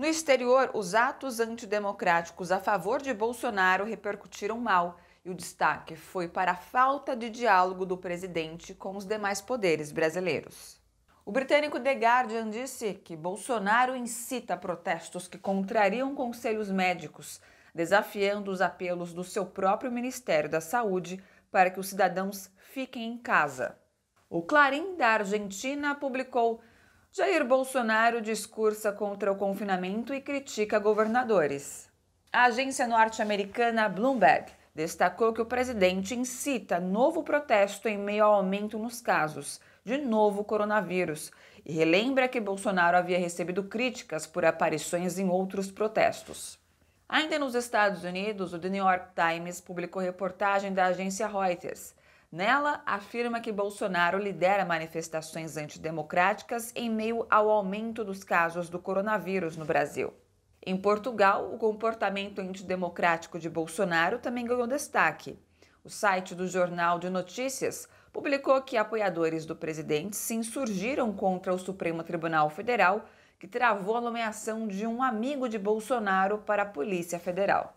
No exterior, os atos antidemocráticos a favor de Bolsonaro repercutiram mal e o destaque foi para a falta de diálogo do presidente com os demais poderes brasileiros. O britânico The Guardian disse que Bolsonaro incita protestos que contrariam conselhos médicos, desafiando os apelos do seu próprio Ministério da Saúde para que os cidadãos fiquem em casa. O Clarim da Argentina publicou Jair Bolsonaro discursa contra o confinamento e critica governadores. A agência norte-americana Bloomberg destacou que o presidente incita novo protesto em meio ao aumento nos casos de novo coronavírus e relembra que Bolsonaro havia recebido críticas por aparições em outros protestos. Ainda nos Estados Unidos, o The New York Times publicou reportagem da agência Reuters Nela, afirma que Bolsonaro lidera manifestações antidemocráticas em meio ao aumento dos casos do coronavírus no Brasil. Em Portugal, o comportamento antidemocrático de Bolsonaro também ganhou destaque. O site do Jornal de Notícias publicou que apoiadores do presidente se insurgiram contra o Supremo Tribunal Federal, que travou a nomeação de um amigo de Bolsonaro para a Polícia Federal.